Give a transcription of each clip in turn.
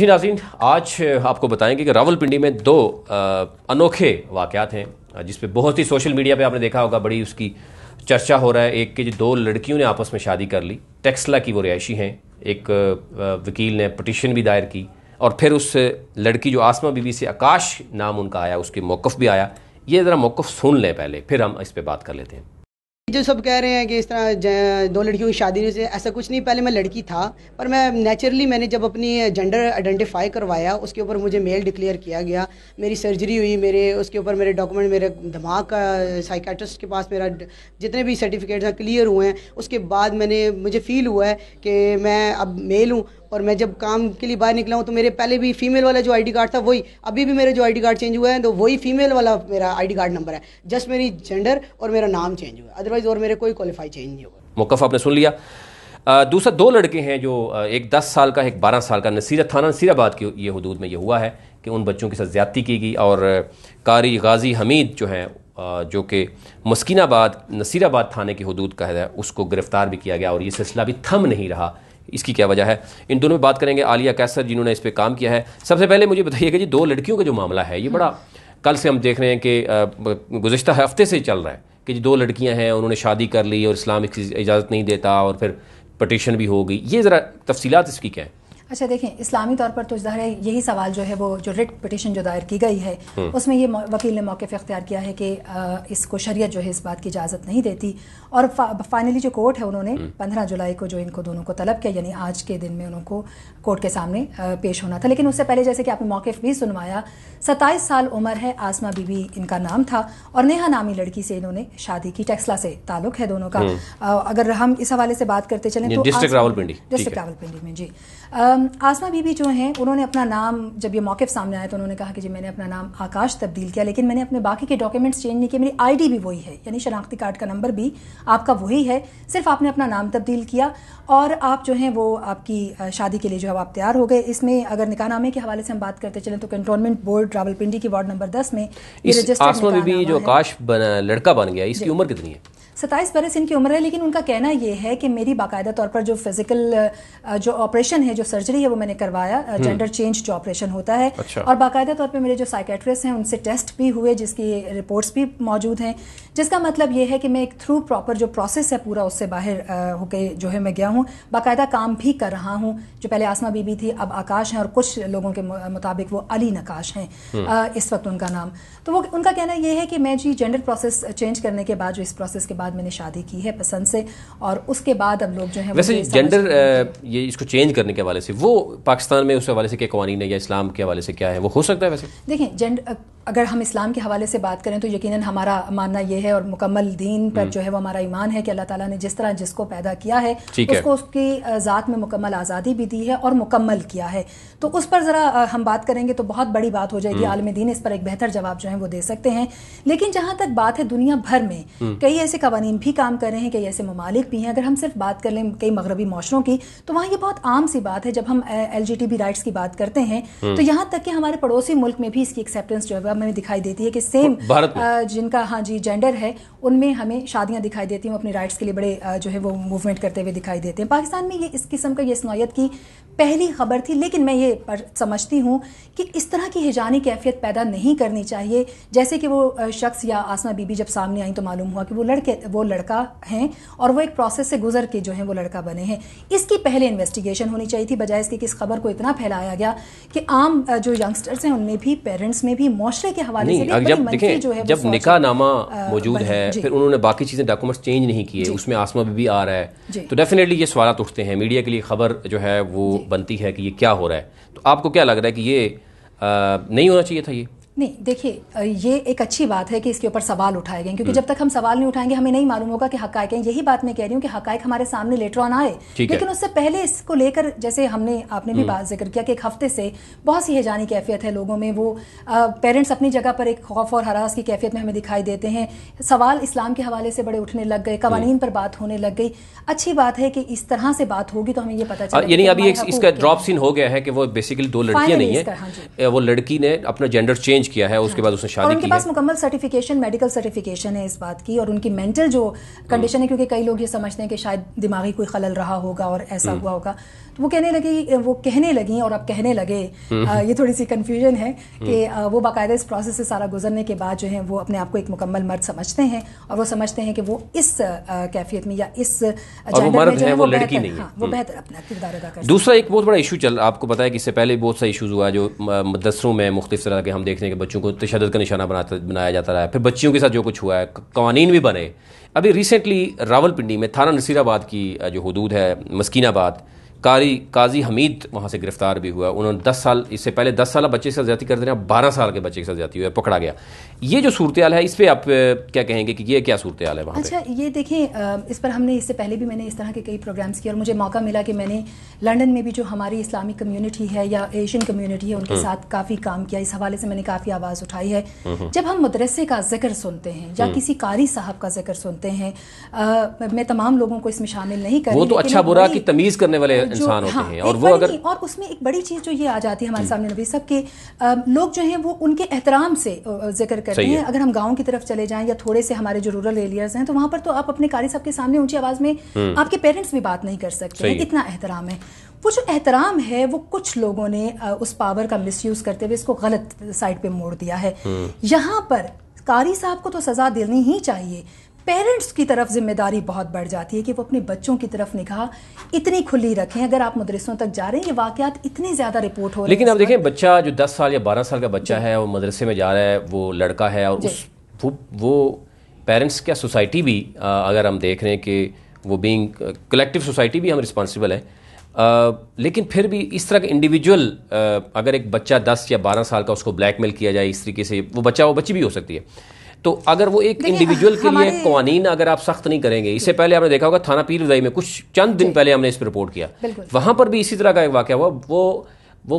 जी नाजीन आज आपको बताएंगे कि रावलपिंडी में दो आ, अनोखे वाकयात हैं जिस पे बहुत ही सोशल मीडिया पे आपने देखा होगा बड़ी उसकी चर्चा हो रहा है एक के जो दो लड़कियों ने आपस में शादी कर ली टेक्सला की वो रिहायशी हैं एक वकील ने पटिशन भी दायर की और फिर उस लड़की जो आसमा बीवी से आकाश नाम उनका आया उसके मौक़ भी आया ये ज़रा मौक़ सुन लें पहले फिर हम इस पर बात कर लेते हैं जो सब कह रहे हैं कि इस तरह दो लड़कियों की शादी से ऐसा कुछ नहीं पहले मैं लड़की था पर मैं नेचुरली मैंने जब अपनी जेंडर आइडेंटिफाई करवाया उसके ऊपर मुझे मेल डिक्लेयर किया गया मेरी सर्जरी हुई मेरे उसके ऊपर मेरे डॉक्यूमेंट मेरे दिमाग का साइकाट्रिस्ट के पास मेरा जितने भी सर्टिफिकेट्स हैं क्लियर हुए हैं उसके बाद मैंने मुझे फ़ील हुआ है कि मैं अब मेल हूँ और मैं जब काम के लिए बाहर निकला हूँ तो मेरे पहले भी फीमेल वाला जो आईडी कार्ड था वही अभी भी मेरे जो आईडी कार्ड चेंज हुआ है तो वही फीमेल वाला मेरा आईडी कार्ड नंबर है जस्ट मेरी जेंडर और मेरा नाम चेंज हुआ अदरवाइज और मेरे कोई क्वालिफाई चेंज नहीं हुआ मौकफ आपने सुन लिया दूसरा दो लड़के हैं जो एक दस साल का एक बारह साल का नसीरा थाना नसीराबाद की ये हदूद में ये हुआ है कि उन बच्चों के साथ ज़्यादती की गई और कारी गाजी हमीद जो हैं जो कि मस्किनाबाद नसीराबाद थाने की हदूद का है उसको गिरफ़्तार भी किया गया और ये सिलसिला भी थम नहीं रहा इसकी क्या वजह है इन दोनों में बात करेंगे आलिया कैसर जिन्होंने इस पर काम किया है सबसे पहले मुझे बताइए कि जी दो लड़कियों का जो मामला है ये बड़ा कल से हम देख रहे हैं कि गुजशत हफ्ते से चल रहा है कि जी दो लड़कियां हैं उन्होंने शादी कर ली और इस्लाम इजाज़त नहीं देता और फिर पटिशन भी हो गई ये ज़रा तफसीत इसकी क्या है अच्छा देखें इस्लामी तौर पर तो ज़ाहिर है यही सवाल जो है वो जो रिट पटिशन जो दायर की गई है हम्म। उसमें ये वकील ने मौके अख्तियार किया है कि इसको शरीय जो है इस बात की इजाज़त नहीं देती और फाइनली जो कोर्ट है उन्होंने हम्म। पंद्रह जुलाई को जो इनको दोनों को तलब किया यानी आज के दिन में उनको कोर्ट के सामने पेश होना था लेकिन उससे पहले जैसे कि आपने मौके भी सुनवाया सत्ताईस साल उम्र है आसमा बीबी इनका नाम था और नेहा नामी लड़की से इन्होंने शादी की टेक्सला से ताल्लुक है दोनों का हम्म। अगर हम इस हवाले से बात करते चलें तो डिस्ट्रिक्ट रावलपिंडी डिस्ट्रिक्ट रावलपिंडी में जी Um, आसमा बीबी जो हैं उन्होंने अपना नाम जब ये मौके सामने आया तो उन्होंने कहा कि जी मैंने अपना नाम आकाश तब्दील किया लेकिन मैंने अपने बाकी के डॉक्यूमेंट्स चेंज नहीं किए मेरी आईडी भी वही है यानी शनाख्ती कार्ड का नंबर भी आपका वही है सिर्फ आपने अपना नाम तब्दील किया और आप जो हैं वो आपकी शादी के लिए जो है आप तैयार हो गए इसमें अगर निकाहनामे के हवाले से हम बात करते चलें तो कंटोनमेंट बोर्ड रावलपिंडी की वार्ड नंबर दस में आसमा बीबी जो आकाश लड़का बन गया इसकी उम्र कितनी है सत्ताईस बरस इनकी उम्र है लेकिन उनका कहना यह है कि मेरी बाकायदा तौर पर जो फिजिकल जो ऑपरेशन है जो सर्जरी है वो मैंने करवाया जेंडर चेंज हम्म। जो ऑपरेशन होता है अच्छा। और बाकायदा तौर पर मेरे जो साइकेट्रिस्ट हैं उनसे टेस्ट भी हुए जिसकी रिपोर्ट्स भी मौजूद हैं जिसका मतलब यह है कि मैं एक थ्रू प्रॉपर जो प्रोसेस है पूरा उससे बाहर होकर जो है मैं गया हूँ बाकायदा काम भी कर रहा हूँ जो पहले आसमा बीबी थी अब आकाश हैं और कुछ लोगों के मुताबिक वो अली नकाश हैं हम्म। इस वक्त उनका नाम तो वो उनका कहना यह है कि मैं जी जेंडर प्रोसेस चेंज करने के बाद जो इस प्रोसेस के बाद बाद मैंने शादी की है पसंद से और उसके बाद अब लोग जो है वैसे जेंडर ये इसको चेंज करने के हवाले से वो पाकिस्तान में उस हवाले से क्या कवानी है या इस्लाम के हवाले से क्या है वो हो सकता है वैसे देखें जेंडर अगर हम इस्लाम के हवाले से बात करें तो यकीनन हमारा मानना यह है और मुकम्मल दीन पर हम्म। जो है वो हमारा ईमान है कि अल्लाह ताला ने जिस तरह जिसको पैदा किया है उसको उसकी ज़ात में मुकम्मल आज़ादी भी दी है और मुकम्मल किया है तो उस पर ज़रा हम बात करेंगे तो बहुत बड़ी बात हो जाएगी हम्म। आलम दीन इस पर एक बेहतर जवाब जो है वो दे सकते हैं लेकिन जहाँ तक बात है दुनिया भर में हम्म। कई ऐसे कवानीन भी काम कर रहे हैं कई ऐसे ममालिक भी हैं अगर हम सिर्फ बात कर लें कई मगरबी माशरों की तो वहाँ ये बहुत आम सी बात है जब हम एल जी राइट्स की बात करते हैं तो यहाँ तक कि हमारे पड़ोसी मुल्क में भी इसकी एक्सेप्टेंस जो है हमें दिखाई देती है कि सेम भारत में। जिनका हाँ जी जेंडर है उनमें हमें शादियां दिखाई देती हैं अपने राइट्स के लिए बड़े जो है वो मूवमेंट करते हुए दिखाई देते हैं पाकिस्तान में ये इस किस्म का ये सनौयत की पहली खबर थी लेकिन मैं ये समझती हूँ कि इस तरह की हिजानी कैफियत पैदा नहीं करनी चाहिए जैसे कि वो शख्स या आसमा बीबी जब सामने आई तो मालूम हुआ कि वो लड़के वो लड़का हैं और वो एक प्रोसेस से गुजर के जो है वो लड़का बने हैं इसकी पहले इन्वेस्टिगेशन होनी चाहिए थी बजाय इसके कि इस खबर को इतना फैलाया गया कि आम जो यंगस्टर्स हैं उनमें भी पेरेंट्स में भी मौश आश्रय के हवाले से जब देखें जब निका नामा मौजूद है फिर उन्होंने बाकी चीज़ें डॉक्यूमेंट्स चेंज नहीं किए उसमें आसमा भी आ रहा है तो डेफिनेटली ये सवाल उठते हैं मीडिया के लिए खबर जो है वो बनती है कि ये क्या हो रहा है तो आपको क्या लग रहा है कि ये नहीं होना चाहिए था ये नहीं देखिए ये एक अच्छी बात है कि इसके ऊपर सवाल उठाए गए क्योंकि हम्म। जब तक हम सवाल नहीं उठाएंगे हमें नहीं मालूम होगा कि हकायक हैं यही बात मैं कह रही हूँ कि हकायक हमारे सामने लेटर ऑन आए लेकिन उससे पहले इसको लेकर जैसे हमने आपने भी हम्म। बात जिक्र किया कि एक हफ्ते से बहुत सी हेजानी कैफियत है लोगों में वो पेरेंट्स अपनी जगह पर एक खौफ और हरास की कैफियत में हमें दिखाई देते हैं सवाल इस्लाम के हवाले से बड़े उठने लग गए कवानीन हम्म। पर बात होने लग गई अच्छी बात है कि इस तरह से बात होगी तो हमें ये पता चला यानी अभी इसका ड्रॉप सीन हो गया है कि वो बेसिकली दो लड़कियां नहीं है हाँ वो लड़की ने अपना जेंडर चेंज किया है उसके बाद उसने शादी की पास मुकम्मल सर्टिफिकेशन मेडिकल सर्टिफिकेशन है इस बात की और उनकी मेंटल जो कंडीशन है क्योंकि कई लोग ये समझते हैं कि शायद दिमागी कोई खलल रहा होगा और ऐसा हम्म। हुआ होगा तो वो कहने लगी वो कहने लगी और अब कहने लगे हम्म। आ, ये थोड़ी सी कन्फ्यूजन है हम्म। कि आ, वो बाकायदा इस प्रोसेस से सारा गुजरने के बाद जो है वो अपने आप को एक मुकम्मल मर्द समझते हैं और वो समझते हैं कि वो इस कैफियत में या इस है वो लड़की नहीं हाँ, वो हम्म। बेहतर अपना किरदार अदा कर दूसरा एक बहुत बड़ा इशू चल आपको पता है कि इससे पहले बहुत सा इशूज़ हुआ जो मदरसों में मुख्तलिफ तरह के हम देखते हैं कि बच्चों को तशद का निशाना बनाता बनाया जाता रहा है फिर बच्चियों के साथ जो कुछ हुआ है कवानीन भी बने अभी रिसेंटली रावलपिंडी में थाना नसीराबाद की जो हदूद है मस्कीनाबाद कारी काजी हमीद वहाँ से गिरफ्तार भी हुआ उन्होंने 10 साल इससे पहले 10 साल बच्चे के साथ ज्यादा कर देना बारह साल के बच्चे के साथ ज्यादा हुआ पकड़ा गया ये जो सूरत है इस पर आप क्या कहेंगे कि ये क्या सूरत है वहाँ अच्छा पे? ये देखें इस पर हमने इससे पहले भी मैंने इस तरह के कई प्रोग्राम्स किए और मुझे मौका मिला कि मैंने लंडन में भी जो हमारी इस्लामिक कम्यूनिटी है या एशियन कम्यूनिटी है उनके हम्म। साथ काफ़ी काम किया इस हवाले से मैंने काफ़ी आवाज़ उठाई है हम्म, हम्म। जब हम मदरसे का जिक्र सुनते हैं या किसी कारी साहब का जिक्र सुनते हैं मैं तमाम लोगों को इसमें शामिल नहीं कर वो तो अच्छा बुरा की तमीज़ करने वाले इंसान होते हाँ, हैं और वो अगर और उसमें एक बड़ी चीज़ जो ये आ जाती है हमारे सामने नबी सब के लोग जो हैं वो उनके एहतराम से जिक्र कर रहे हैं अगर हम गाँव की तरफ चले जाए या थोड़े से हमारे जो रूरल एरियाज हैं तो वहाँ पर तो आप अपने कारी साहब के सामने ऊंची आवाज़ में हम्म। आपके पेरेंट्स भी बात नहीं कर सकते कितना इतना एहतराम है वो जो एहतराम है वो कुछ लोगों ने उस पावर का यूज करते हुए इसको गलत साइड पे मोड़ दिया है हम्म। यहाँ पर कारी साहब को तो सजा देनी ही चाहिए पेरेंट्स की तरफ जिम्मेदारी बहुत बढ़ जाती है कि वो अपने बच्चों की तरफ निगाह इतनी खुली रखें अगर आप मदरसों तक जा रहे हैं ये वाकत इतने ज़्यादा रिपोर्ट हो रहे लेकिन आप देखें बच्चा जो दस साल या बारह साल का बच्चा है वो मदरसे में जा रहा है वो लड़का है और उस वो, वो पेरेंट्स क्या सोसाइटी भी अगर हम देख रहे हैं कि वो बींग कलेक्टिव सोसाइटी भी हम रिस्पॉन्सिबल हैं लेकिन फिर भी इस तरह का इंडिविजुअल अगर एक बच्चा दस या बारह साल का उसको ब्लैकमेल किया जाए इस तरीके से वो बच्चा वो बच्ची भी हो सकती है तो अगर वो एक इंडिविजुअल के लिए कवानीन अगर आप सख्त नहीं करेंगे इससे पहले आपने देखा होगा थाना पीर में कुछ चंद दिन पहले हमने इस पर रिपोर्ट किया वहाँ पर भी इसी तरह का एक वाक्य हुआ वो वो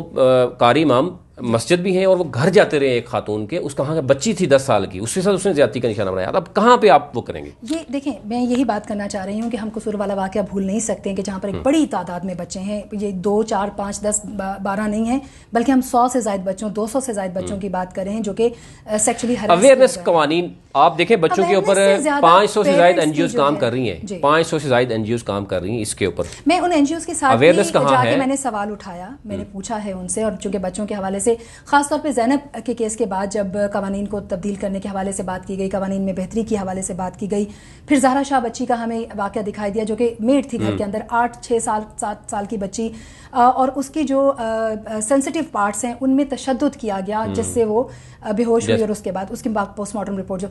कारी इमाम मस्जिद भी है और वो घर जाते रहे एक खातून के उस कहाँ बच्ची थी दस साल की उसके साथ उसने ज्यादा का निशाना बनाया अब कहाँ पे आप वो करेंगे ये देखें मैं यही बात करना चाह रही हूँ कि हम कसूर वाला वाक्य भूल नहीं सकते हैं कि जहाँ पर एक हम्म। बड़ी तादाद में बच्चे हैं ये दो चार पाँच दस बारह नहीं है बल्कि हम सौ से ज्यादा बच्चों दो सौ से ज्यादा बच्चों हम्म। की बात कर रहे हैं जो कि सेक्चुअली अवेयरनेस कवानी आप देखें बच्चों के ऊपर पाँच सौ से ज्यादा एनजीओ काम कर रही है पाँच सौ से ज्यादा एनजीओ काम कर रही है इसके ऊपर मैं उन एनजीओ के साथ अवेयरनेस मैंने सवाल उठाया मैंने हम्म। पूछा है उनसे और चूंकि बच्चों के हवाले से से खासतौर पर जैनब के केस के बाद जब कवानीन को तब्दील करने के हवाले से बात की गई कवानीन में बेहतरी के हवाले से बात की गई फिर जहरा शाह बच्ची का हमें वाक्य दिखाई दिया जो कि मेड थी घर के हम्म। अंदर आठ छः साल सात साल की बच्ची और उसकी जो सेंसिटिव पार्ट्स हैं उनमें तशद किया गया हम्म। जिससे वो बेहोश हुई और उसके बाद उसकी पोस्टमार्टम रिपोर्ट जो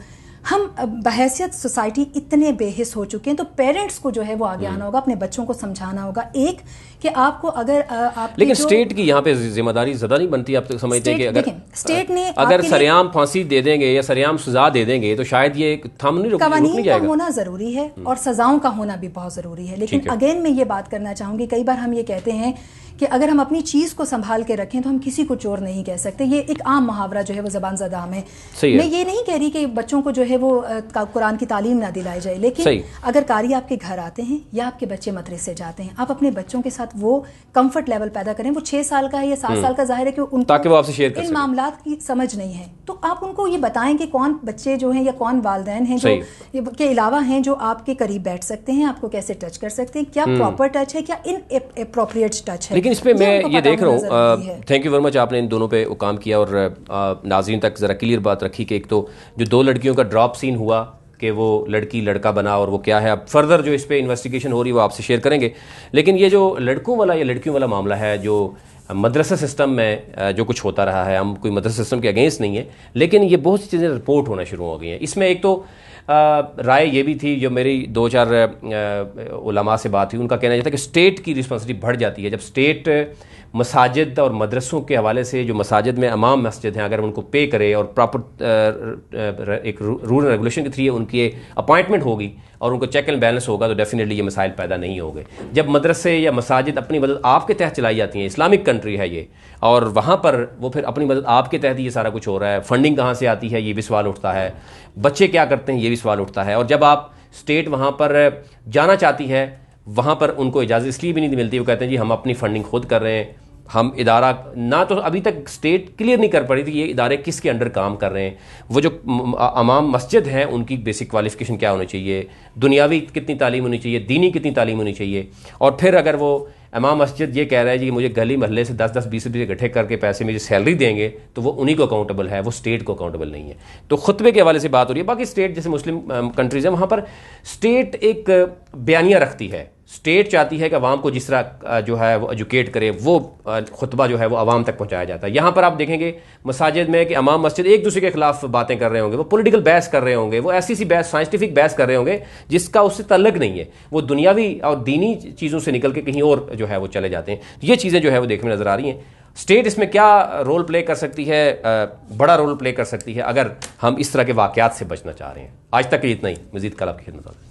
हम बहसियत सोसाइटी इतने बेहिस हो चुके हैं तो पेरेंट्स को जो है वो आगे हम्म। आना होगा अपने बच्चों को समझाना होगा एक कि आपको अगर आप लेकिन स्टेट की यहाँ पे जिम्मेदारी ज्यादा नहीं बनती आप तो समझते हैं कि अगर स्टेट ने अगर सरेआम फांसी दे देंगे या सरेआम सजा दे देंगे तो शायद ये थम नहीं कवानीन का होना जरूरी है हम्म। और सजाओं का होना भी बहुत जरूरी है लेकिन अगेन मैं ये बात करना चाहूंगी कई बार हम ये कहते हैं कि अगर हम अपनी चीज़ को संभाल के रखें तो हम किसी को चोर नहीं कह सकते ये एक आम मुहावरा जो है वो जबान जदा है मैं ये नहीं कह रही कि बच्चों को जो है वो कुरान की तालीम ना दिलाई जाए लेकिन अगर कारी आपके घर आते हैं या आपके बच्चे मदरसे जाते हैं आप अपने बच्चों के साथ वो कम्फर्ट लेवल पैदा करें वो छह साल का है या सात हम्म। साल का जाहिर है कि उनके ताकि वो आपसे शेयर इन मामला की समझ नहीं है तो आप उनको ये बताएं कि कौन बच्चे जो हैं या कौन वालदे हैं जो के अलावा हैं जो आपके करीब बैठ सकते हैं आपको कैसे टच कर सकते हैं क्या प्रॉपर हम्म। टच है क्या इन अप्रोप्रिएट टच है लेकिन इस पर मैं ये देख रहा हूँ थैंक यू वेरी मच आपने इन दोनों पे काम किया और नाजीन तक ज़रा क्लियर बात रखी कि एक तो जो दो लड़कियों का ड्रॉप सीन हुआ कि वो लड़की लड़का बना और वो क्या है अब फर्दर जो इस पर इन्वेस्टिगेशन हो रही है वो आपसे शेयर करेंगे लेकिन ये जो लड़कों वाला या लड़कियों वाला मामला है जो मदरसा सिस्टम में जो कुछ होता रहा है हम कोई मदरसा सिस्टम के अगेंस्ट नहीं है लेकिन ये बहुत सी चीज़ें रिपोर्ट होना शुरू हो गई हैं इसमें एक तो राय ये भी थी जो मेरी दो चार उलमा से बात हुई उनका कहना यह था कि स्टेट की रिस्पॉन्सिबिलिटी बढ़ जाती है जब स्टेट मसाजिद और मदरसों के हवाले से जो मसाजिद में अमाम मस्जिद हैं अगर उनको पे करे और प्रॉपर uh, uh, uh, एक रूल रेगुलेशन के थ्री उनकी अपॉइंटमेंट होगी और उनको चेक एंड बैलेंस होगा तो डेफिनेटली ये मसाइल पैदा नहीं होंगे जब मदरसे या मसाजिद अपनी मदद आपके तहत चलाई जाती हैं इस्लामिक कंट्री है ये और वहाँ पर वो फिर अपनी मदद आपके तहत ये सारा कुछ हो रहा है फंडिंग कहाँ से आती है ये भी सवाल उठता है बच्चे क्या करते हैं ये भी सवाल उठता है और जब आप स्टेट वहाँ पर जाना चाहती है वहाँ पर उनको इजाज़त इसलिए भी नहीं मिलती वो कहते हैं जी हम अपनी फंडिंग खुद कर रहे हैं हम इदारा ना तो अभी तक स्टेट क्लियर नहीं कर पा रही थी ये इदारे किसके अंडर काम कर रहे हैं वो जो अमाम मस्जिद हैं उनकी बेसिक क्वालिफिकेशन क्या होनी चाहिए दुनियावी कितनी तालीम होनी चाहिए दीनी कितनी तालीम होनी चाहिए और फिर अगर वो अमाम मस्जिद ये कह रहा है जी मुझे गली महल्ले से दस दस बीस रुपये इकट्ठे करके पैसे मुझे सैलरी देंगे तो वो उन्हीं को अकाउंटेबल है वो स्टेट को अकाउंटेबल नहीं है तो खुतबे के हवाले से बात हो रही है बाकी स्टेट जैसे मुस्लिम कंट्रीज़ हैं वहाँ पर स्टेट एक बयानिया रखती है स्टेट चाहती है कि अवाम को जिस तरह जो है वो एजुकेट करे वो खुतबा जो है वो अवाम तक पहुँचाया जाता है यहाँ पर आप देखेंगे मसाजिद में कि अमाम मस्जिद एक दूसरे के खिलाफ बातें कर रहे होंगे वो पोलिटिकल बहस कर रहे होंगे वो ऐसी सी बहस साइंटिफिक बहस कर रहे होंगे जिसका उससे तलग नहीं है वो दुनियावी और दीनी चीज़ों से निकल के कहीं और जो है वो चले जाते हैं ये चीज़ें जो है वो देखने नज़र आ रही हैं स्टेट इसमें क्या रोल प्ले कर सकती है बड़ा रोल प्ले कर सकती है अगर हम इस तरह के वाक़ात से बचना चाह रहे हैं आज तक इतना ही मजीद कल आपकी खिदमत